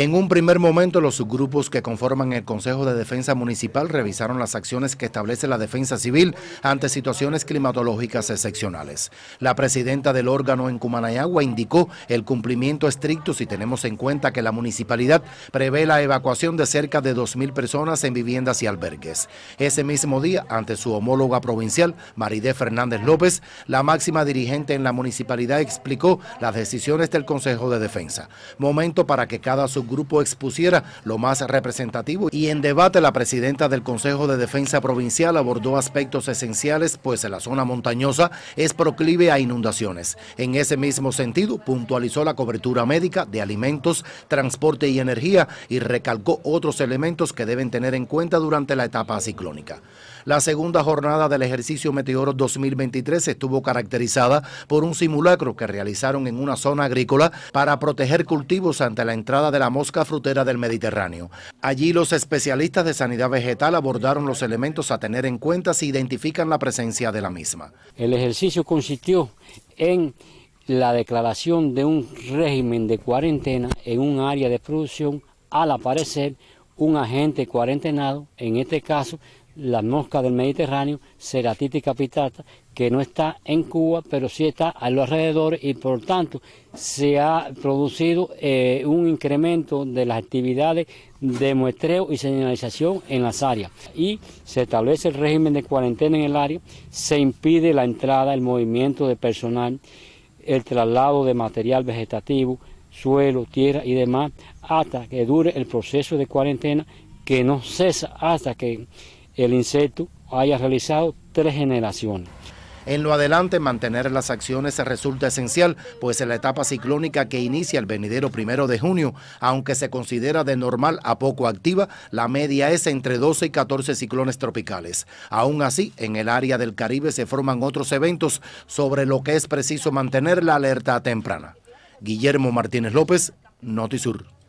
En un primer momento, los subgrupos que conforman el Consejo de Defensa Municipal revisaron las acciones que establece la defensa civil ante situaciones climatológicas excepcionales. La presidenta del órgano en Cumanayagua indicó el cumplimiento estricto si tenemos en cuenta que la municipalidad prevé la evacuación de cerca de 2.000 personas en viviendas y albergues. Ese mismo día, ante su homóloga provincial, Maridé Fernández López, la máxima dirigente en la municipalidad explicó las decisiones del Consejo de Defensa. Momento para que cada grupo expusiera lo más representativo y en debate la presidenta del Consejo de Defensa Provincial abordó aspectos esenciales, pues la zona montañosa es proclive a inundaciones. En ese mismo sentido, puntualizó la cobertura médica de alimentos, transporte y energía y recalcó otros elementos que deben tener en cuenta durante la etapa ciclónica. La segunda jornada del ejercicio Meteoro 2023 estuvo caracterizada por un simulacro que realizaron en una zona agrícola para proteger cultivos ante la entrada de la mosca frutera del Mediterráneo. Allí los especialistas de sanidad vegetal abordaron los elementos a tener en cuenta si identifican la presencia de la misma. El ejercicio consistió en la declaración de un régimen de cuarentena en un área de producción, al aparecer un agente cuarentenado, en este caso la mosca del Mediterráneo, Ceratitis capitata, que no está en Cuba, pero sí está a los alrededores y por tanto se ha producido eh, un incremento de las actividades de muestreo y señalización en las áreas. Y se establece el régimen de cuarentena en el área, se impide la entrada, el movimiento de personal, el traslado de material vegetativo, suelo, tierra y demás, hasta que dure el proceso de cuarentena que no cesa hasta que el insecto haya realizado tres generaciones. En lo adelante, mantener las acciones resulta esencial, pues en la etapa ciclónica que inicia el venidero primero de junio, aunque se considera de normal a poco activa, la media es entre 12 y 14 ciclones tropicales. Aún así, en el área del Caribe se forman otros eventos sobre lo que es preciso mantener la alerta temprana. Guillermo Martínez López, Notisur.